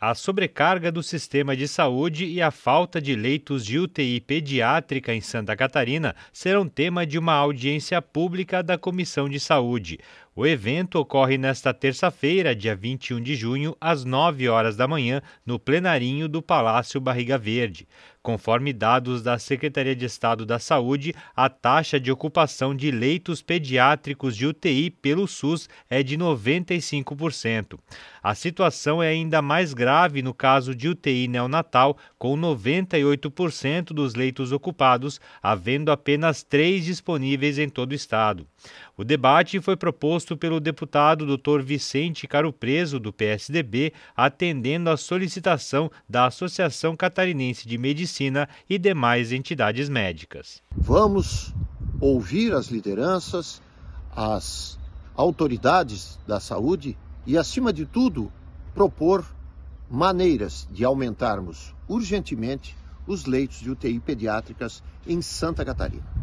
a sobrecarga do sistema de saúde e a falta de leitos de UTI pediátrica em Santa Catarina serão tema de uma audiência pública da Comissão de Saúde. O evento ocorre nesta terça-feira, dia 21 de junho, às 9 horas da manhã, no plenarinho do Palácio Barriga Verde. Conforme dados da Secretaria de Estado da Saúde, a taxa de ocupação de leitos pediátricos de UTI pelo SUS é de 95%. A situação é ainda mais grave grave no caso de UTI neonatal, com 98% dos leitos ocupados, havendo apenas três disponíveis em todo o estado. O debate foi proposto pelo deputado Dr. Vicente Caropreso, do PSDB, atendendo à solicitação da Associação Catarinense de Medicina e demais entidades médicas. Vamos ouvir as lideranças, as autoridades da saúde e, acima de tudo, propor maneiras de aumentarmos urgentemente os leitos de UTI pediátricas em Santa Catarina.